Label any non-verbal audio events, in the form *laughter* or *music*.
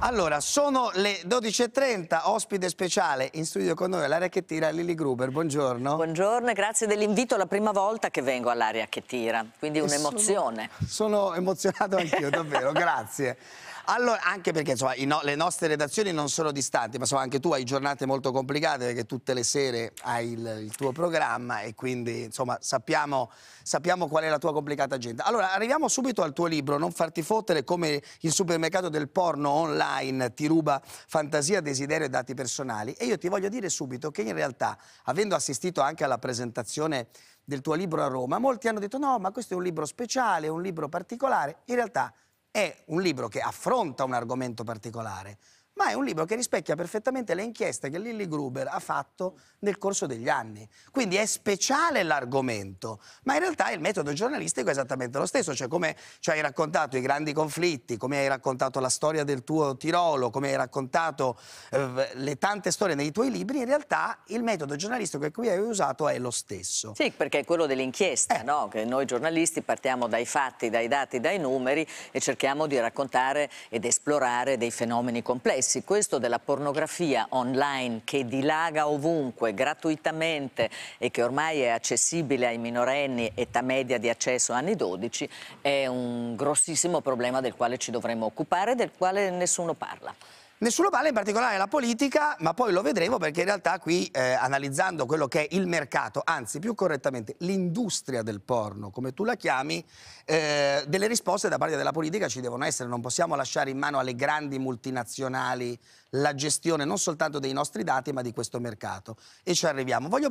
Allora, sono le 12.30, ospite speciale in studio con noi all'area che tira Lili Gruber, buongiorno. Buongiorno e grazie dell'invito, la prima volta che vengo all'area che tira, quindi un'emozione. Sono, sono emozionato anch'io, davvero, *laughs* grazie. Allora, anche perché insomma, no, le nostre redazioni non sono distanti, ma insomma, anche tu hai giornate molto complicate perché tutte le sere hai il, il tuo programma e quindi insomma, sappiamo, sappiamo, qual è la tua complicata agenda. Allora, arriviamo subito al tuo libro, Non farti fottere come il supermercato del porno online ti ruba fantasia, desiderio e dati personali. E io ti voglio dire subito che in realtà, avendo assistito anche alla presentazione del tuo libro a Roma, molti hanno detto no, ma questo è un libro speciale, un libro particolare. In realtà è un libro che affronta un argomento particolare, ma è un libro che rispecchia perfettamente le inchieste che Lilly Gruber ha fatto nel corso degli anni. Quindi è speciale l'argomento, ma in realtà il metodo giornalistico è esattamente lo stesso, cioè come ci hai raccontato i grandi conflitti, come hai raccontato la storia del tuo Tirolo, come hai raccontato eh, le tante storie nei tuoi libri, in realtà il metodo giornalistico che qui hai usato è lo stesso. Sì, perché è quello dell'inchiesta, eh. no? che noi giornalisti partiamo dai fatti, dai dati, dai numeri e cerchiamo di raccontare ed esplorare dei fenomeni complessi processi, questo della pornografia online che dilaga ovunque, gratuitamente e che ormai è accessibile ai minorenni, età media di accesso anni 12, è un grossissimo problema del quale ci dovremmo occupare e del quale nessuno parla. Nessuno parla in particolare della politica, ma poi lo vedremo perché in realtà qui eh, analizzando quello che è il mercato, anzi più correttamente l'industria del porno, come tu la chiami, eh, delle risposte da parte della politica ci devono essere, non possiamo lasciare in mano alle grandi multinazionali la gestione non soltanto dei nostri dati ma di questo mercato. E ci arriviamo. Voglio